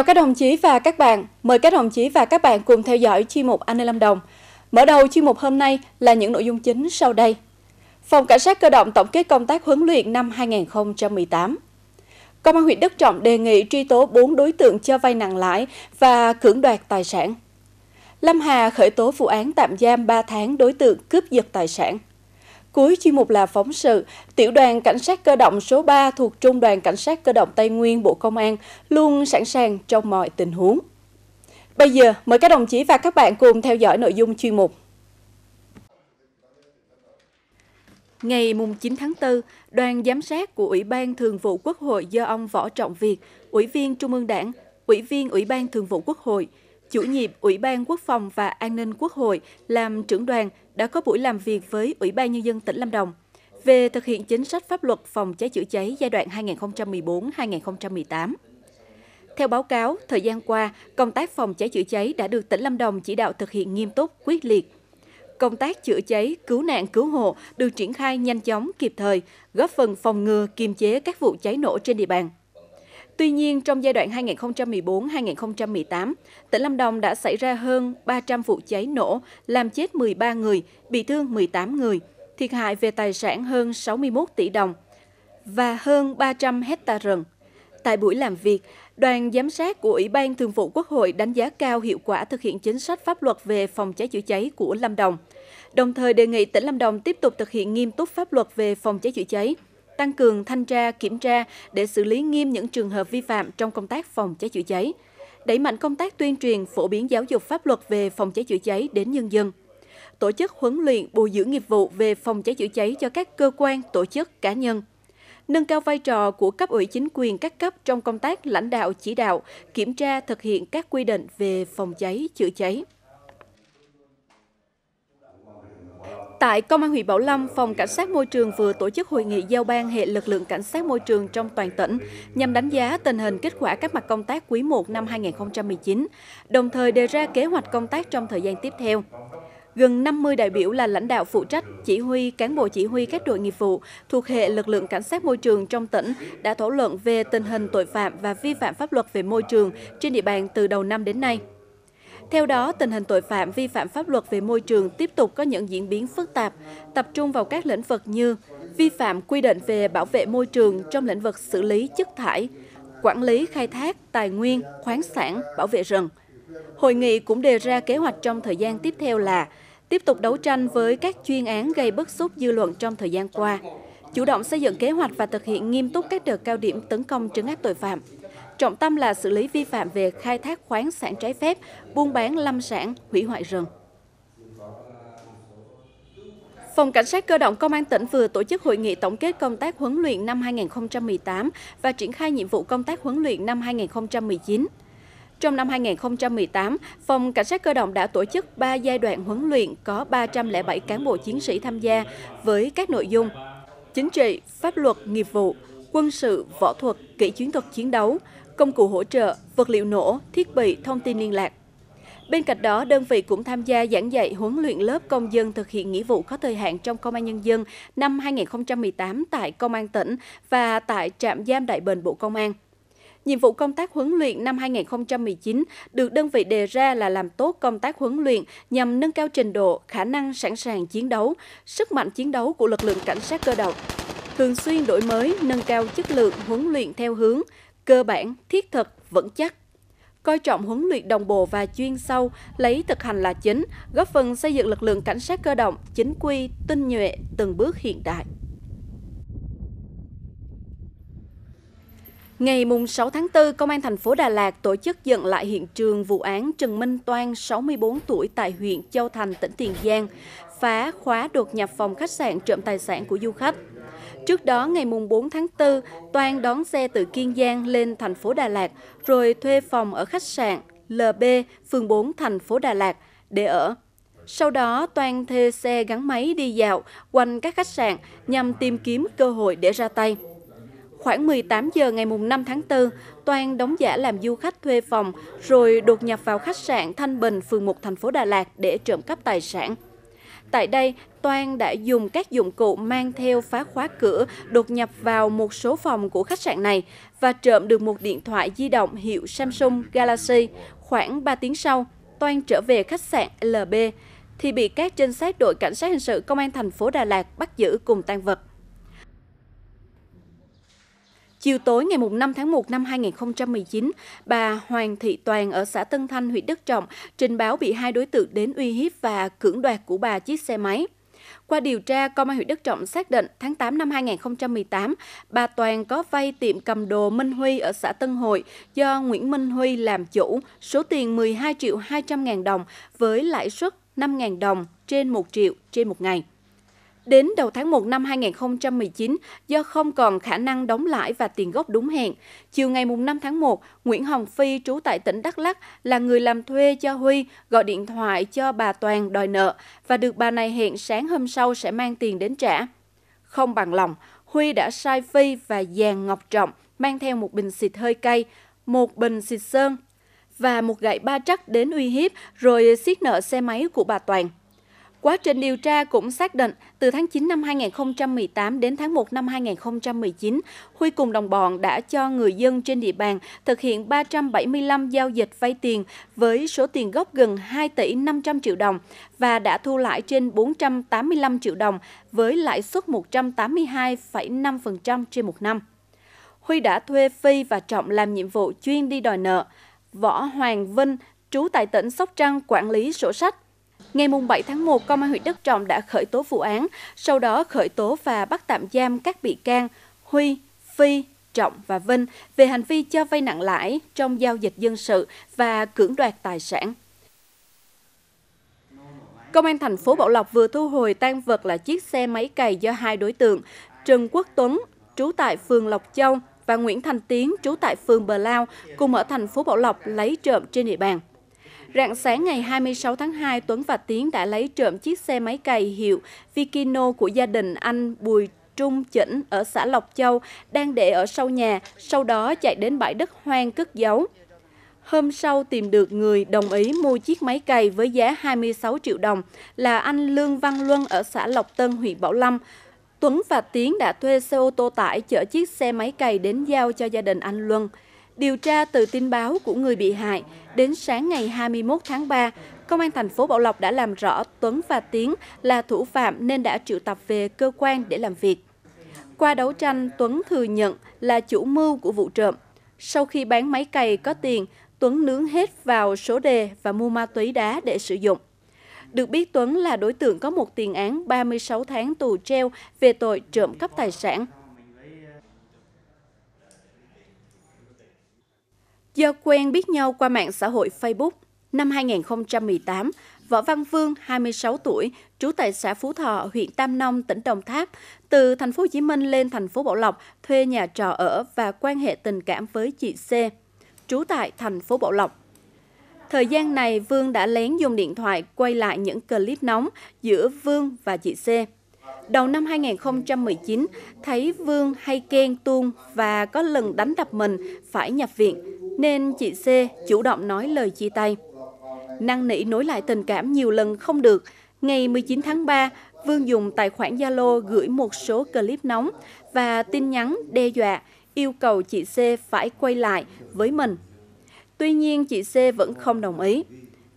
Chào các đồng chí và các bạn. Mời các đồng chí và các bạn cùng theo dõi chuyên mục An ninh Lâm Đồng. Mở đầu chuyên mục hôm nay là những nội dung chính sau đây. Phòng Cảnh sát cơ động tổng kết công tác huấn luyện năm 2018. Công an huyện Đức Trọng đề nghị truy tố 4 đối tượng cho vay nặng lãi và cưỡng đoạt tài sản. Lâm Hà khởi tố vụ án tạm giam 3 tháng đối tượng cướp giật tài sản. Cuối chuyên mục là phóng sự, tiểu đoàn cảnh sát cơ động số 3 thuộc Trung đoàn Cảnh sát cơ động Tây Nguyên Bộ Công an luôn sẵn sàng trong mọi tình huống. Bây giờ, mời các đồng chí và các bạn cùng theo dõi nội dung chuyên mục. Ngày 9 tháng 4, đoàn giám sát của Ủy ban Thường vụ Quốc hội do ông Võ Trọng Việt, Ủy viên Trung ương Đảng, Ủy viên Ủy ban Thường vụ Quốc hội, chủ nhiệm Ủy ban Quốc phòng và An ninh Quốc hội làm trưởng đoàn đã có buổi làm việc với Ủy ban Nhân dân tỉnh Lâm Đồng về thực hiện chính sách pháp luật phòng cháy chữa cháy giai đoạn 2014-2018. Theo báo cáo, thời gian qua, công tác phòng cháy chữa cháy đã được tỉnh Lâm Đồng chỉ đạo thực hiện nghiêm túc, quyết liệt. Công tác chữa cháy, cứu nạn, cứu hộ được triển khai nhanh chóng, kịp thời, góp phần phòng ngừa, kiềm chế các vụ cháy nổ trên địa bàn. Tuy nhiên, trong giai đoạn 2014-2018, tỉnh Lâm Đồng đã xảy ra hơn 300 vụ cháy nổ, làm chết 13 người, bị thương 18 người, thiệt hại về tài sản hơn 61 tỷ đồng và hơn 300 hecta rừng. Tại buổi làm việc, đoàn giám sát của Ủy ban Thường vụ Quốc hội đánh giá cao hiệu quả thực hiện chính sách pháp luật về phòng cháy chữa cháy của Lâm Đồng, đồng thời đề nghị tỉnh Lâm Đồng tiếp tục thực hiện nghiêm túc pháp luật về phòng cháy chữa cháy, tăng cường thanh tra, kiểm tra để xử lý nghiêm những trường hợp vi phạm trong công tác phòng cháy chữa cháy, đẩy mạnh công tác tuyên truyền, phổ biến giáo dục pháp luật về phòng cháy chữa cháy đến nhân dân tổ chức huấn luyện bồi dưỡng nghiệp vụ về phòng cháy chữa cháy cho các cơ quan, tổ chức, cá nhân. Nâng cao vai trò của cấp ủy chính quyền các cấp trong công tác lãnh đạo chỉ đạo, kiểm tra thực hiện các quy định về phòng cháy chữa cháy. Tại Công an huyện Bảo Lâm, Phòng Cảnh sát Môi trường vừa tổ chức hội nghị giao ban hệ lực lượng cảnh sát môi trường trong toàn tỉnh nhằm đánh giá tình hình kết quả các mặt công tác quý 1 năm 2019, đồng thời đề ra kế hoạch công tác trong thời gian tiếp theo. Gần 50 đại biểu là lãnh đạo phụ trách, chỉ huy, cán bộ chỉ huy các đội nghiệp vụ thuộc hệ lực lượng cảnh sát môi trường trong tỉnh đã thảo luận về tình hình tội phạm và vi phạm pháp luật về môi trường trên địa bàn từ đầu năm đến nay. Theo đó, tình hình tội phạm vi phạm pháp luật về môi trường tiếp tục có những diễn biến phức tạp, tập trung vào các lĩnh vực như vi phạm quy định về bảo vệ môi trường trong lĩnh vực xử lý chất thải, quản lý khai thác tài nguyên, khoáng sản, bảo vệ rừng. Hội nghị cũng đề ra kế hoạch trong thời gian tiếp theo là tiếp tục đấu tranh với các chuyên án gây bức xúc dư luận trong thời gian qua, chủ động xây dựng kế hoạch và thực hiện nghiêm túc các đợt cao điểm tấn công trấn áp tội phạm trọng tâm là xử lý vi phạm về khai thác khoáng sản trái phép, buôn bán lâm sản, hủy hoại rừng. Phòng Cảnh sát Cơ động Công an tỉnh vừa tổ chức hội nghị tổng kết công tác huấn luyện năm 2018 và triển khai nhiệm vụ công tác huấn luyện năm 2019. Trong năm 2018, Phòng Cảnh sát Cơ động đã tổ chức 3 giai đoạn huấn luyện có 307 cán bộ chiến sĩ tham gia với các nội dung chính trị, pháp luật, nghiệp vụ, quân sự, võ thuật, kỹ chiến thuật chiến đấu, công cụ hỗ trợ, vật liệu nổ, thiết bị, thông tin liên lạc. Bên cạnh đó, đơn vị cũng tham gia giảng dạy huấn luyện lớp công dân thực hiện nghĩa vụ có thời hạn trong Công an Nhân dân năm 2018 tại Công an tỉnh và tại trạm giam Đại Bền Bộ Công an. Nhiệm vụ công tác huấn luyện năm 2019 được đơn vị đề ra là làm tốt công tác huấn luyện nhằm nâng cao trình độ, khả năng sẵn sàng chiến đấu, sức mạnh chiến đấu của lực lượng cảnh sát cơ động, thường xuyên đổi mới, nâng cao chất lượng huấn luyện theo hướng cơ bản, thiết thực, vững chắc coi trọng huấn luyện đồng bộ và chuyên sâu, lấy thực hành là chính, góp phần xây dựng lực lượng cảnh sát cơ động chính quy, tinh nhuệ, từng bước hiện đại. Ngày 6 tháng 4, Công an thành phố Đà Lạt tổ chức dựng lại hiện trường vụ án Trần Minh Toan, 64 tuổi tại huyện Châu Thành, tỉnh Tiền Giang, phá khóa đột nhập phòng khách sạn trộm tài sản của du khách. Trước đó, ngày 4 tháng 4, Toan đón xe từ Kiên Giang lên thành phố Đà Lạt, rồi thuê phòng ở khách sạn LB, phường 4, thành phố Đà Lạt, để ở. Sau đó, Toan thuê xe gắn máy đi dạo quanh các khách sạn nhằm tìm kiếm cơ hội để ra tay. Khoảng 18 giờ ngày 5 tháng 4, Toan đóng giả làm du khách thuê phòng rồi đột nhập vào khách sạn Thanh Bình, phường 1, thành phố Đà Lạt để trộm cắp tài sản. Tại đây, Toan đã dùng các dụng cụ mang theo phá khóa cửa, đột nhập vào một số phòng của khách sạn này và trộm được một điện thoại di động hiệu Samsung Galaxy. Khoảng 3 tiếng sau, Toan trở về khách sạn LB thì bị các trinh sát đội cảnh sát hình sự công an thành phố Đà Lạt bắt giữ cùng tang vật. Chiều tối ngày 5 tháng 1 năm 2019, bà Hoàng Thị Toàn ở xã Tân Thanh, huyện Đức Trọng trình báo bị hai đối tượng đến uy hiếp và cưỡng đoạt của bà chiếc xe máy. Qua điều tra, Công an huyện Đức Trọng xác định tháng 8 năm 2018, bà Toàn có vay tiệm cầm đồ Minh Huy ở xã Tân Hội do Nguyễn Minh Huy làm chủ số tiền 12 triệu 200 ngàn đồng với lãi suất 5.000 đồng trên 1 triệu trên một ngày. Đến đầu tháng 1 năm 2019, do không còn khả năng đóng lãi và tiền gốc đúng hẹn, chiều ngày 5 tháng 1, Nguyễn Hồng Phi trú tại tỉnh Đắk Lắk là người làm thuê cho Huy gọi điện thoại cho bà Toàn đòi nợ và được bà này hẹn sáng hôm sau sẽ mang tiền đến trả. Không bằng lòng, Huy đã sai Phi và Giàng Ngọc Trọng mang theo một bình xịt hơi cay, một bình xịt sơn và một gậy ba trắc đến uy hiếp rồi siết nợ xe máy của bà Toàn. Quá trình điều tra cũng xác định, từ tháng 9 năm 2018 đến tháng 1 năm 2019, Huy cùng đồng bọn đã cho người dân trên địa bàn thực hiện 375 giao dịch vay tiền với số tiền gốc gần 2 tỷ 500 triệu đồng và đã thu lãi trên 485 triệu đồng với lãi suất 182,5% trên một năm. Huy đã thuê Phi và Trọng làm nhiệm vụ chuyên đi đòi nợ. Võ Hoàng Vinh, trú tại tỉnh Sóc Trăng, quản lý sổ sách Ngày 7 tháng 1, Công an huyện Đức Trọng đã khởi tố vụ án, sau đó khởi tố và bắt tạm giam các bị can Huy, Phi, Trọng và Vinh về hành vi cho vay nặng lãi trong giao dịch dân sự và cưỡng đoạt tài sản. Công an thành phố Bảo Lộc vừa thu hồi tan vật là chiếc xe máy cày do hai đối tượng Trần Quốc Tuấn, trú tại phường Lộc Châu và Nguyễn Thành Tiến, trú tại phường Bờ Lao, cùng ở thành phố Bảo Lộc lấy trộm trên địa bàn. Rạng sáng ngày 26 tháng 2, Tuấn và Tiến đã lấy trộm chiếc xe máy cày hiệu Vikino của gia đình anh Bùi Trung Chỉnh ở xã Lộc Châu đang để ở sau nhà, sau đó chạy đến bãi đất hoang cất giấu. Hôm sau tìm được người đồng ý mua chiếc máy cày với giá 26 triệu đồng là anh Lương Văn Luân ở xã Lộc Tân, huyện Bảo Lâm. Tuấn và Tiến đã thuê xe ô tô tải chở chiếc xe máy cày đến giao cho gia đình anh Luân. Điều tra từ tin báo của người bị hại, đến sáng ngày 21 tháng 3, Công an thành phố Bảo Lộc đã làm rõ Tuấn và Tiến là thủ phạm nên đã triệu tập về cơ quan để làm việc. Qua đấu tranh, Tuấn thừa nhận là chủ mưu của vụ trộm. Sau khi bán máy cày có tiền, Tuấn nướng hết vào số đề và mua ma túy đá để sử dụng. Được biết Tuấn là đối tượng có một tiền án 36 tháng tù treo về tội trộm cắp tài sản. Do quen biết nhau qua mạng xã hội Facebook, năm 2018, Võ Văn Vương, 26 tuổi, trú tại xã Phú Thọ, huyện Tam Nông, tỉnh Đồng Tháp, từ thành phố Hồ Chí Minh lên thành phố Bảo Lộc thuê nhà trọ ở và quan hệ tình cảm với chị C, trú tại thành phố Bảo Lộc. Thời gian này, Vương đã lén dùng điện thoại quay lại những clip nóng giữa Vương và chị C. Đầu năm 2019, thấy Vương hay khen tuông và có lần đánh đập mình phải nhập viện nên chị C chủ động nói lời chia tay. Năng nỉ nối lại tình cảm nhiều lần không được, ngày 19 tháng 3, Vương dùng tài khoản Zalo gửi một số clip nóng và tin nhắn đe dọa, yêu cầu chị C phải quay lại với mình. Tuy nhiên, chị C vẫn không đồng ý.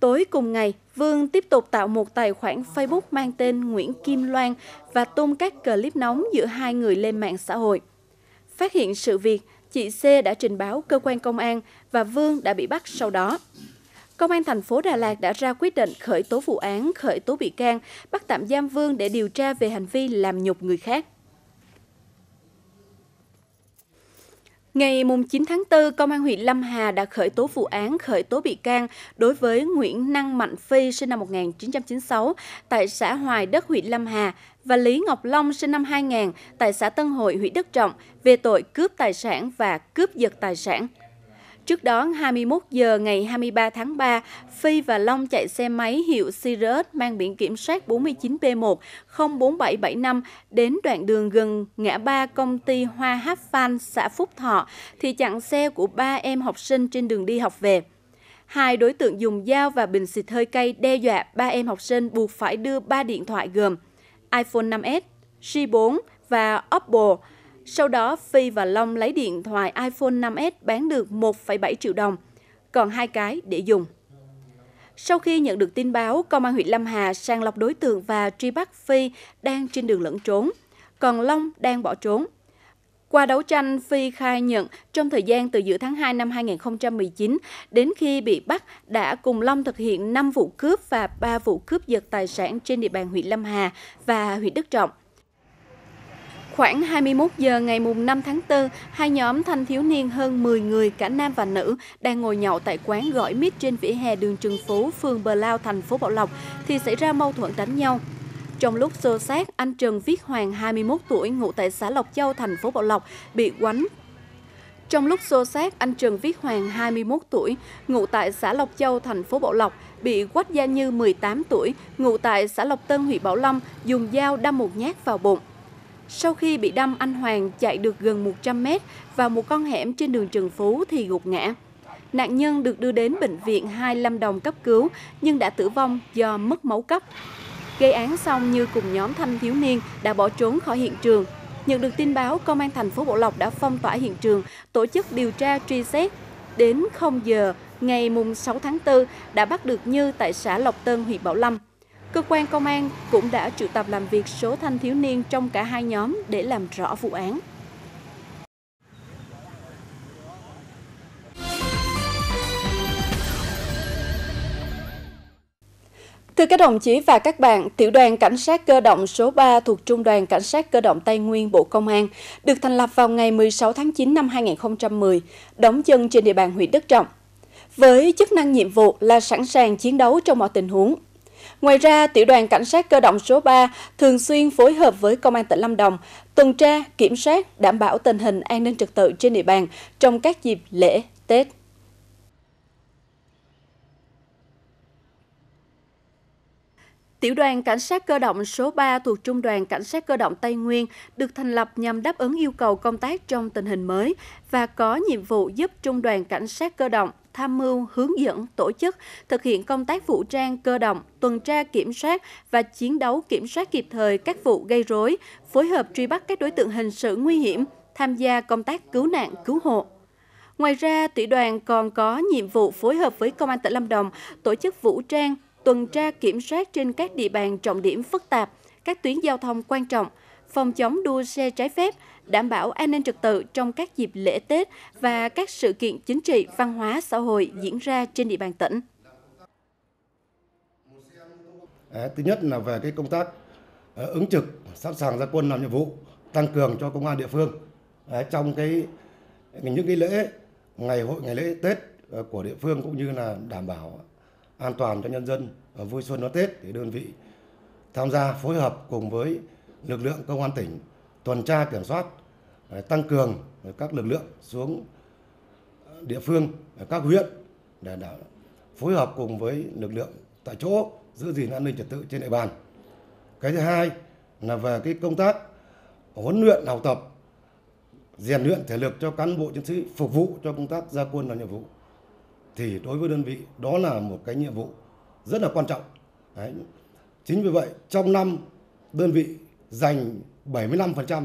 Tối cùng ngày, Vương tiếp tục tạo một tài khoản Facebook mang tên Nguyễn Kim Loan và tung các clip nóng giữa hai người lên mạng xã hội. Phát hiện sự việc, chị C đã trình báo cơ quan công an và Vương đã bị bắt sau đó. Công an thành phố Đà Lạt đã ra quyết định khởi tố vụ án, khởi tố bị can, bắt tạm giam Vương để điều tra về hành vi làm nhục người khác. Ngày 9 tháng 4, Công an huyện Lâm Hà đã khởi tố vụ án, khởi tố bị can đối với Nguyễn Năng Mạnh Phi sinh năm 1996 tại xã Hoài Đất huyện Lâm Hà và Lý Ngọc Long sinh năm 2000 tại xã Tân Hội, huyện Đức Trọng về tội cướp tài sản và cướp giật tài sản. Trước đó, 21 giờ ngày 23 tháng 3, Phi và Long chạy xe máy hiệu Sirius mang biển kiểm soát 49B1 04775 đến đoạn đường gần ngã ba công ty Hoa Hát Phan, xã Phúc Thọ, thì chặn xe của ba em học sinh trên đường đi học về. Hai đối tượng dùng dao và bình xịt hơi cay đe dọa ba em học sinh buộc phải đưa ba điện thoại gồm iPhone 5S, G4 và Oppo. Sau đó, Phi và Long lấy điện thoại iPhone 5S bán được 1,7 triệu đồng, còn hai cái để dùng. Sau khi nhận được tin báo, công an huyện Lâm Hà sàng lọc đối tượng và truy bắt Phi đang trên đường lẫn trốn, còn Long đang bỏ trốn. Qua đấu tranh, Phi khai nhận trong thời gian từ giữa tháng 2 năm 2019 đến khi bị bắt đã cùng Long thực hiện 5 vụ cướp và 3 vụ cướp giật tài sản trên địa bàn huyện Lâm Hà và huyện Đức Trọng. Khoảng 21 giờ ngày 5 tháng 4, hai nhóm thanh thiếu niên hơn 10 người cả nam và nữ đang ngồi nhậu tại quán gỏi mít trên vỉa hè đường Trần Phú, phường Bờ Lao, thành phố Bảo Lộc thì xảy ra mâu thuẫn đánh nhau. Trong lúc xô sát, anh Trần Viết Hoàng 21 tuổi ngụ tại xã Lộc Châu, thành phố Bảo Lộc bị quánh trong lúc xô sát, anh Trần Viết Hoàng 21 tuổi, ngụ tại xã Lộc Châu, thành phố Bảo Lộc, bị Quách Gia Như 18 tuổi, ngụ tại xã Lộc Tân, huyện Bảo Lâm, dùng dao đâm một nhát vào bụng. Sau khi bị đâm, anh Hoàng chạy được gần 100 mét vào một con hẻm trên đường Trần Phú thì gục ngã. Nạn nhân được đưa đến bệnh viện 2 Lâm Đồng cấp cứu nhưng đã tử vong do mất máu cấp. Gây án xong như cùng nhóm thanh thiếu niên đã bỏ trốn khỏi hiện trường. Nhận được tin báo, công an thành phố Bộ Lộc đã phong tỏa hiện trường, tổ chức điều tra truy xét. Đến 0 giờ ngày mùng 6 tháng 4 đã bắt được Như tại xã Lộc Tân, huyện Bảo Lâm. Cơ quan công an cũng đã triệu tập làm việc số thanh thiếu niên trong cả hai nhóm để làm rõ vụ án. Thưa các đồng chí và các bạn, Tiểu đoàn Cảnh sát cơ động số 3 thuộc Trung đoàn Cảnh sát cơ động Tây Nguyên Bộ Công an được thành lập vào ngày 16 tháng 9 năm 2010, đóng chân trên địa bàn huyện Đức Trọng. Với chức năng nhiệm vụ là sẵn sàng chiến đấu trong mọi tình huống. Ngoài ra, Tiểu đoàn Cảnh sát cơ động số 3 thường xuyên phối hợp với Công an tỉnh Lâm Đồng tuần tra, kiểm soát, đảm bảo tình hình an ninh trật tự trên địa bàn trong các dịp lễ, Tết. Tiểu đoàn Cảnh sát cơ động số 3 thuộc Trung đoàn Cảnh sát cơ động Tây Nguyên được thành lập nhằm đáp ứng yêu cầu công tác trong tình hình mới và có nhiệm vụ giúp Trung đoàn Cảnh sát cơ động tham mưu, hướng dẫn, tổ chức, thực hiện công tác vũ trang cơ động, tuần tra kiểm soát và chiến đấu kiểm soát kịp thời các vụ gây rối, phối hợp truy bắt các đối tượng hình sự nguy hiểm, tham gia công tác cứu nạn, cứu hộ. Ngoài ra, tiểu đoàn còn có nhiệm vụ phối hợp với Công an tỉnh Lâm Đồng tổ chức vũ trang, tuần tra kiểm soát trên các địa bàn trọng điểm phức tạp, các tuyến giao thông quan trọng, phòng chống đua xe trái phép, đảm bảo an ninh trật tự trong các dịp lễ Tết và các sự kiện chính trị, văn hóa, xã hội diễn ra trên địa bàn tỉnh. À, thứ nhất là về cái công tác à, ứng trực, sẵn sàng ra quân làm nhiệm vụ, tăng cường cho công an địa phương à, trong cái những cái lễ ngày hội ngày lễ Tết của địa phương cũng như là đảm bảo an toàn cho nhân dân vui xuân đón Tết để đơn vị tham gia phối hợp cùng với lực lượng công an tỉnh tuần tra kiểm soát à, tăng cường các lực lượng xuống địa phương à, các huyện để phối hợp cùng với lực lượng tại chỗ giữ gìn an ninh trật tự trên địa bàn. Cái thứ hai là về cái công tác huấn luyện học tập rèn luyện thể lực cho cán bộ chiến sĩ phục vụ cho công tác gia quân làm nhiệm vụ thì đối với đơn vị đó là một cái nhiệm vụ rất là quan trọng. Đấy. Chính vì vậy trong năm đơn vị dành 75%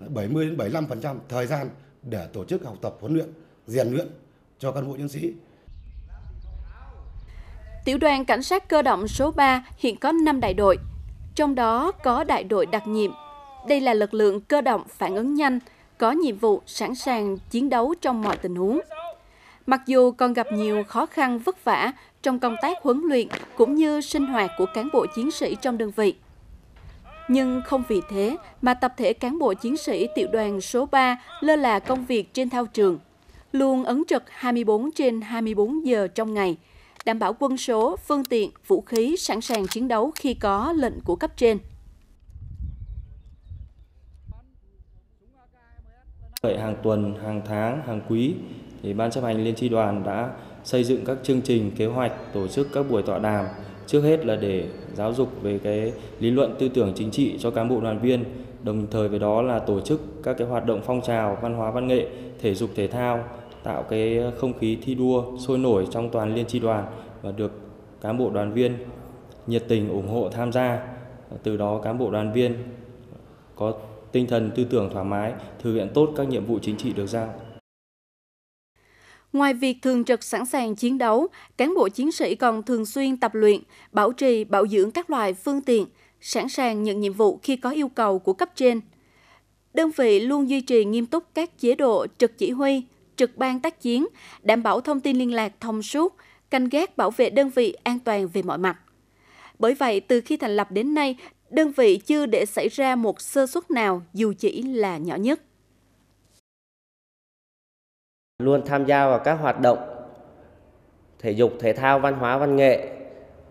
70 đến 75% thời gian để tổ chức học tập huấn luyện, rèn luyện cho cán bộ chiến sĩ. Tiểu đoàn cảnh sát cơ động số 3 hiện có 5 đại đội, trong đó có đại đội đặc nhiệm. Đây là lực lượng cơ động phản ứng nhanh, có nhiệm vụ sẵn sàng chiến đấu trong mọi tình huống. Mặc dù còn gặp nhiều khó khăn vất vả trong công tác huấn luyện cũng như sinh hoạt của cán bộ chiến sĩ trong đơn vị. Nhưng không vì thế mà tập thể cán bộ chiến sĩ tiểu đoàn số 3 lơ là công việc trên thao trường, luôn ấn trực 24 trên 24 giờ trong ngày, đảm bảo quân số, phương tiện, vũ khí sẵn sàng chiến đấu khi có lệnh của cấp trên. vậy Hàng tuần, hàng tháng, hàng quý thì ban chấp hành liên tri đoàn đã xây dựng các chương trình kế hoạch tổ chức các buổi tọa đàm trước hết là để giáo dục về cái lý luận tư tưởng chính trị cho cán bộ đoàn viên đồng thời với đó là tổ chức các cái hoạt động phong trào văn hóa văn nghệ thể dục thể thao tạo cái không khí thi đua sôi nổi trong toàn liên tri đoàn và được cán bộ đoàn viên nhiệt tình ủng hộ tham gia từ đó cán bộ đoàn viên có tinh thần tư tưởng thoải mái thực hiện tốt các nhiệm vụ chính trị được giao Ngoài việc thường trực sẵn sàng chiến đấu, cán bộ chiến sĩ còn thường xuyên tập luyện, bảo trì, bảo dưỡng các loại phương tiện, sẵn sàng nhận nhiệm vụ khi có yêu cầu của cấp trên. Đơn vị luôn duy trì nghiêm túc các chế độ trực chỉ huy, trực ban tác chiến, đảm bảo thông tin liên lạc thông suốt, canh gác bảo vệ đơn vị an toàn về mọi mặt. Bởi vậy, từ khi thành lập đến nay, đơn vị chưa để xảy ra một sơ suất nào dù chỉ là nhỏ nhất luôn tham gia vào các hoạt động thể dục, thể thao, văn hóa, văn nghệ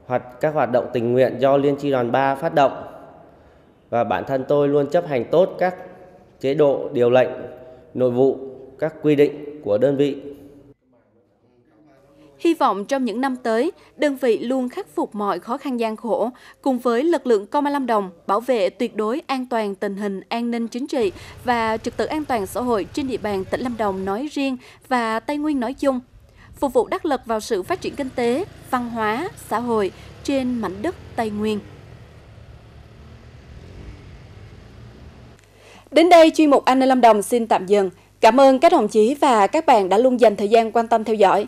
hoặc các hoạt động tình nguyện do Liên tri đoàn 3 phát động. Và bản thân tôi luôn chấp hành tốt các chế độ, điều lệnh, nội vụ, các quy định của đơn vị Hy vọng trong những năm tới, đơn vị luôn khắc phục mọi khó khăn gian khổ, cùng với lực lượng Công an Lâm Đồng bảo vệ tuyệt đối an toàn tình hình an ninh chính trị và trật tự an toàn xã hội trên địa bàn tỉnh Lâm Đồng nói riêng và Tây Nguyên nói chung, phục vụ đắc lực vào sự phát triển kinh tế, văn hóa, xã hội trên mảnh đất Tây Nguyên. Đến đây, chuyên mục An ninh Lâm Đồng xin tạm dừng. Cảm ơn các đồng chí và các bạn đã luôn dành thời gian quan tâm theo dõi.